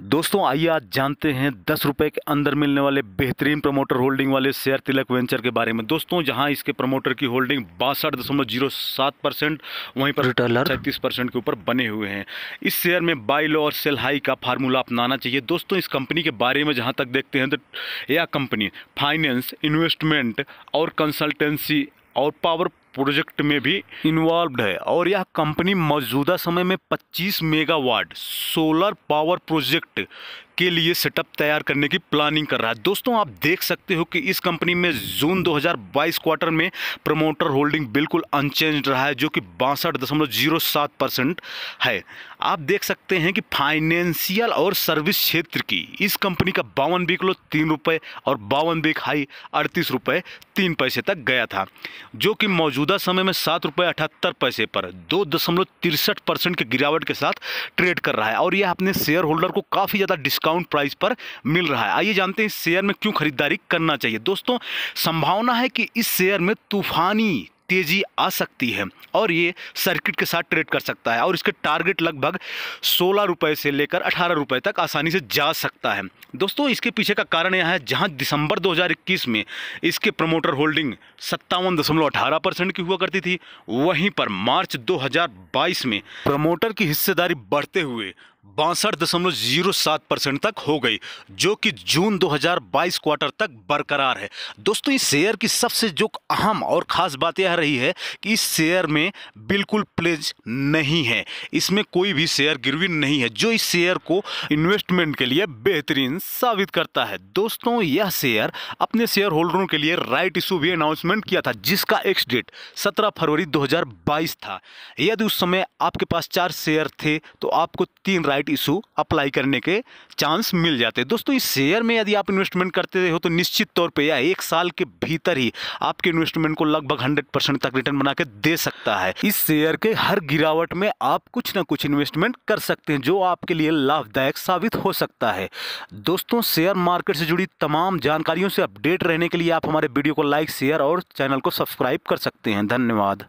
दोस्तों आइए आज जानते हैं दस रुपये के अंदर मिलने वाले बेहतरीन प्रमोटर होल्डिंग वाले शेयर तिलक वेंचर के बारे में दोस्तों जहां इसके प्रमोटर की होल्डिंग बासठ दशमलव जीरो सात परसेंट वहीं पर सैंतीस परसेंट के ऊपर बने हुए हैं इस शेयर में बाई लो और सेल हाई का फार्मूला अपनाना चाहिए दोस्तों इस कंपनी के बारे में जहाँ तक देखते हैं तो यह कंपनी फाइनेंस इन्वेस्टमेंट और कंसल्टेंसी और पावर प्रोजेक्ट में भी इन्वॉल्व है और यह कंपनी मौजूदा समय में 25 मेगावाट सोलर पावर प्रोजेक्ट के लिए सेटअप तैयार करने की प्लानिंग कर रहा है दोस्तों आप देख सकते हो कि इस कंपनी में जून 2022 क्वार्टर में प्रमोटर होल्डिंग बिल्कुल अनचेंज रहा है जो कि बासठ परसेंट है आप देख सकते हैं कि फाइनेंशियल और सर्विस क्षेत्र की इस कंपनी का बावन बीक लो तीन रुपये और बावन बीक हाई अड़तीस रुपये तीन पैसे तक गया था जो कि मौजूदा समय में सात रुपये अठहत्तर पैसे पर दो दशमलव तिरसठ परसेंट की गिरावट के साथ ट्रेड कर रहा है और यह अपने शेयर होल्डर को काफ़ी ज़्यादा डिस्काउंट डिस्काउंट प्राइस पर मिल रहा है आइए जानते हैं इस शेयर में क्यों खरीदारी करना चाहिए दोस्तों संभावना है कि इस शेयर में तूफानी तेजी आ सकती है और ये सर्किट के साथ ट्रेड कर सकता है और इसके टारगेट लगभग सोलह रुपये से लेकर अठारह रुपये तक आसानी से जा सकता है दोस्तों इसके पीछे का कारण यह है जहां दिसंबर 2021 में इसके प्रमोटर होल्डिंग सत्तावन दशमलव अठारह परसेंट की हुआ करती थी वहीं पर मार्च 2022 में प्रमोटर की हिस्सेदारी बढ़ते हुए बासठ दशमलव जीरो सात परसेंट तक हो गई जो कि जून 2022 क्वार्टर तक बरकरार है दोस्तों इस शेयर की सबसे जो अहम और ख़ास बात यह रही है कि इस शेयर में बिल्कुल प्लेज नहीं है इसमें कोई भी शेयर गिरवी नहीं है जो इस शेयर को इन्वेस्टमेंट के लिए बेहतरीन साबित करता है दोस्तों यह शेयर अपने शेयर होल्डरों के लिए राइट इशू भी अनाउंसमेंट किया था जिसका एक्स डेट सत्रह फरवरी दो था यदि उस समय आपके पास चार शेयर थे तो आपको तीन राइट राइट इशू अप्लाई करने के चांस मिल जाते हैं दोस्तों इस शेयर में यदि आप इन्वेस्टमेंट करते हो तो निश्चित तौर पे या एक साल के भीतर ही आपके इन्वेस्टमेंट को लगभग 100 परसेंट तक रिटर्न बना के दे सकता है इस शेयर के हर गिरावट में आप कुछ ना कुछ इन्वेस्टमेंट कर सकते हैं जो आपके लिए लाभदायक साबित हो सकता है दोस्तों शेयर मार्केट से जुड़ी तमाम जानकारियों से अपडेट रहने के लिए आप हमारे वीडियो को लाइक शेयर और चैनल को सब्सक्राइब कर सकते हैं धन्यवाद